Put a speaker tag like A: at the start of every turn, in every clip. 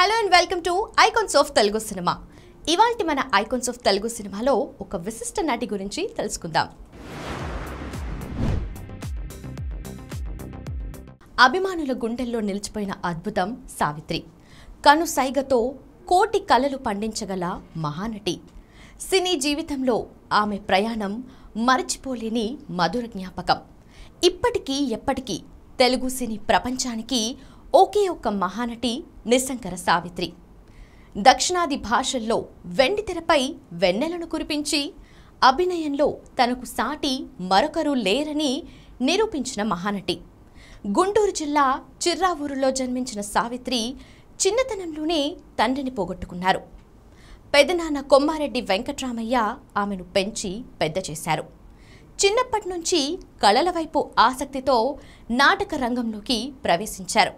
A: hello and welcome to icons of Telugu cinema ఇవాళ మన icons of Telugu సినిమాలో ఒక విశిష్ట నటి గురించి తెలుసుకుందాం అభిమానుల గుండెల్లో నిలిచిపోయిన అద్భుతం సావిత్రి కను సైగతో కోటి కలలు పండించగల మహానటి సినీ జీవితంలో ఆమె ప్రయాణం మరచిపోలేని మధుర జ్ఞాపకం ఇప్పటికీ ఎప్పటికీ తెలుగు సినీ ప్రపంచానికి ఒకే ఒక్క మహానటి నిస్సంకర సావిత్రి దక్షిణాది భాషల్లో వెండి తెరపై వెన్నెలను కురిపించి అభినయంలో తనకు సాటి మరొకరు లేరని నిరూపించిన మహానటి గుంటూరు జిల్లా చిర్రావూరులో జన్మించిన సావిత్రి చిన్నతనంలోనే తండ్రిని పోగొట్టుకున్నారు పెదనాన్న కొమ్మారెడ్డి వెంకట్రామయ్య ఆమెను పెంచి పెద్ద చేశారు చిన్నప్పటి నుంచి కళల వైపు ఆసక్తితో నాటక రంగంలోకి ప్రవేశించారు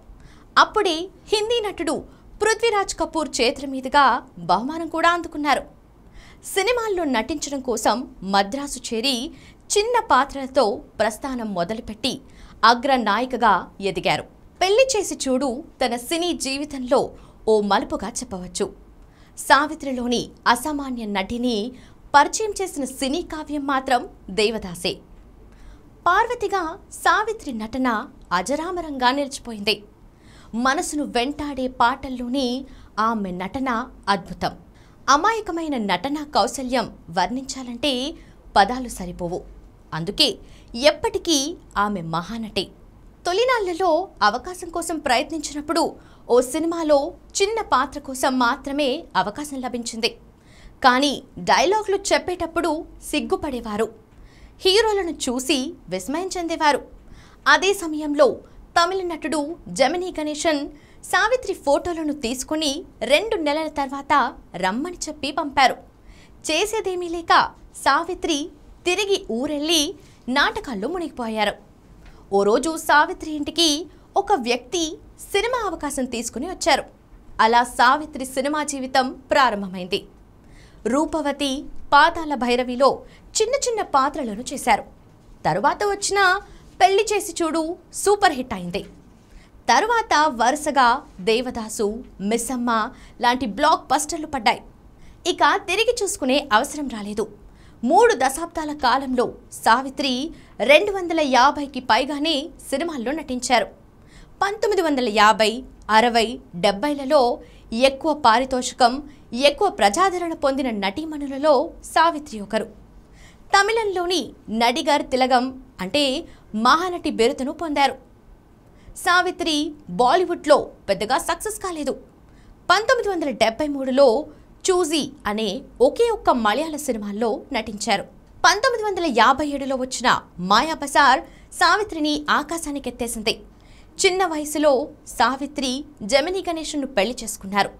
A: అప్పుడే హిందీ నటుడు పృథ్వీరాజ్ కపూర్ చేతుల మీదుగా బహుమానం కూడా అందుకున్నారు సినిమాల్లో నటించడం కోసం మద్రాసు చేరి చిన్న పాత్రలతో ప్రస్థానం మొదలుపెట్టి అగ్రనాయికగా ఎదిగారు పెళ్లి చేసి చూడు తన సినీ జీవితంలో ఓ మలుపుగా చెప్పవచ్చు సావిత్రిలోని అసామాన్య నటిని పరిచయం చేసిన సినీ కావ్యం మాత్రం దేవదాసే పార్వతిగా సావిత్రి నటన అజరామరంగా నిలిచిపోయింది మనసును వెంటాడే పాటల్లోని ఆమె నటన అద్భుతం అమాయకమైన నటన కౌశల్యం వర్ణించాలంటే పదాలు సరిపోవు అందుకే ఎప్పటికీ ఆమె మహానటే తొలినాళ్లలో అవకాశం కోసం ప్రయత్నించినప్పుడు ఓ సినిమాలో చిన్న పాత్ర కోసం మాత్రమే అవకాశం లభించింది కానీ డైలాగులు చెప్పేటప్పుడు సిగ్గుపడేవారు హీరోలను చూసి విస్మయం చెందేవారు అదే సమయంలో తమిళ నటుడు జమినీ గణేషన్ సావిత్రి ఫోటోలను తీసుకుని రెండు నెలల తర్వాత రమ్మని చెప్పి పంపారు చేసేదేమీ లేక సావిత్రి తిరిగి ఊరెళ్ళి నాటకాల్లో మునిగిపోయారు ఓ రోజు సావిత్రి ఇంటికి ఒక వ్యక్తి సినిమా అవకాశం తీసుకుని వచ్చారు అలా సావిత్రి సినిమా జీవితం ప్రారంభమైంది రూపవతి పాతాల భైరవిలో చిన్న చిన్న పాత్రలను చేశారు తరువాత వచ్చిన పెళ్లి చేసి చూడు సూపర్ హిట్ అయింది తర్వాత వరుసగా దేవదాసు మిస్సమ్మ లాంటి బ్లాక్ బస్టర్లు పడ్డాయి ఇక తిరిగి చూసుకునే అవసరం రాలేదు మూడు దశాబ్దాల కాలంలో సావిత్రి రెండు వందల యాభైకి పైగానే సినిమాల్లో నటించారు పంతొమ్మిది వందల యాభై అరవై డెబ్బైలలో ఎక్కువ పారితోషికం ఎక్కువ ప్రజాదరణ పొందిన నటీమణులలో సావిత్రి ఒకరు తమిళంలోని నడిగర్ తిలగం అంటే మహానటి బిరుదును పొందారు సావిత్రి బాలీవుడ్లో పెద్దగా సక్సెస్ కాలేదు పంతొమ్మిది వందల డెబ్బై మూడులో చూజీ అనే ఒకే ఒక్క మలయాళ సినిమాల్లో నటించారు పంతొమ్మిది వందల యాభై ఏడులో వచ్చిన మాయా బజార్ సావిత్రిని ఆకాశానికి ఎత్తేసింది చిన్న వయసులో సావిత్రి జమినీ గణేషన్ను పెళ్లి చేసుకున్నారు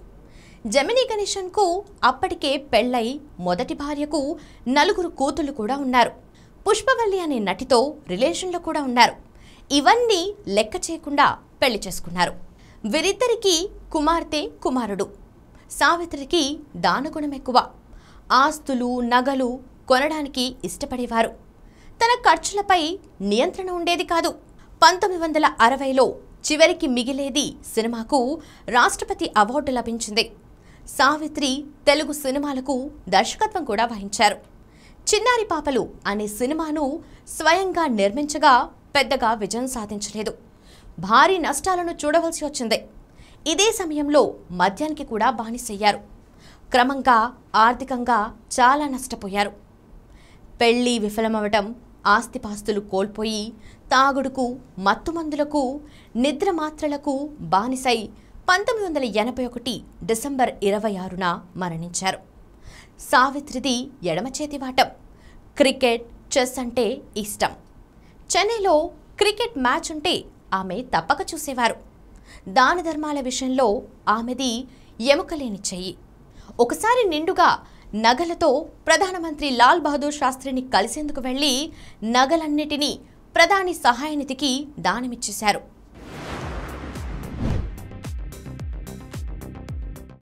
A: జమినీ గణేషన్కు అప్పటికే పెళ్ళై మొదటి భార్యకు నలుగురు కూతుళ్ళు కూడా ఉన్నారు పుష్పవల్లి అనే నటితో రిలేషన్లో కూడా ఉన్నారు ఇవన్నీ లెక్క చేయకుండా పెళ్లి చేసుకున్నారు వీరిద్దరికీ కుమార్తె కుమారుడు సావిత్రికి దానగుణం ఎక్కువ ఆస్తులు నగలు కొనడానికి ఇష్టపడేవారు తన ఖర్చులపై నియంత్రణ ఉండేది కాదు పంతొమ్మిది వందల అరవైలో చివరికి మిగిలేది సినిమాకు రాష్ట్రపతి అవార్డు లభించింది సావిత్రి తెలుగు సినిమాలకు దర్శకత్వం కూడా వహించారు చిన్నారి పాపలు అనే సినిమాను స్వయంగా నిర్మించగా పెద్దగా విజయం సాధించలేదు భారీ నష్టాలను చూడవలసి వచ్చింది ఇదే సమయంలో మద్యానికి కూడా బానిసయ్యారు క్రమంగా ఆర్థికంగా చాలా నష్టపోయారు పెళ్లి విఫలమవటం ఆస్తిపాస్తులు కోల్పోయి తాగుడుకు మత్తుమందులకు నిద్ర మాత్రలకు బానిసై పంతొమ్మిది వందల ఎనభై ఒకటి డిసెంబర్ ఇరవై ఆరున మరణించారు సావిత్రిది వాటం క్రికెట్ చెస్ అంటే ఇష్టం చెన్నైలో క్రికెట్ మ్యాచ్ ఉంటే ఆమె తప్పక చూసేవారు దాన ధర్మాల విషయంలో ఆమెది ఎముకలేని చెయ్యి ఒకసారి నిండుగా నగలతో ప్రధానమంత్రి లాల్ బహదూర్ శాస్త్రిని కలిసేందుకు వెళ్ళి నగలన్నిటినీ ప్రధాని సహాయనిధికి దానమిచ్చేశారు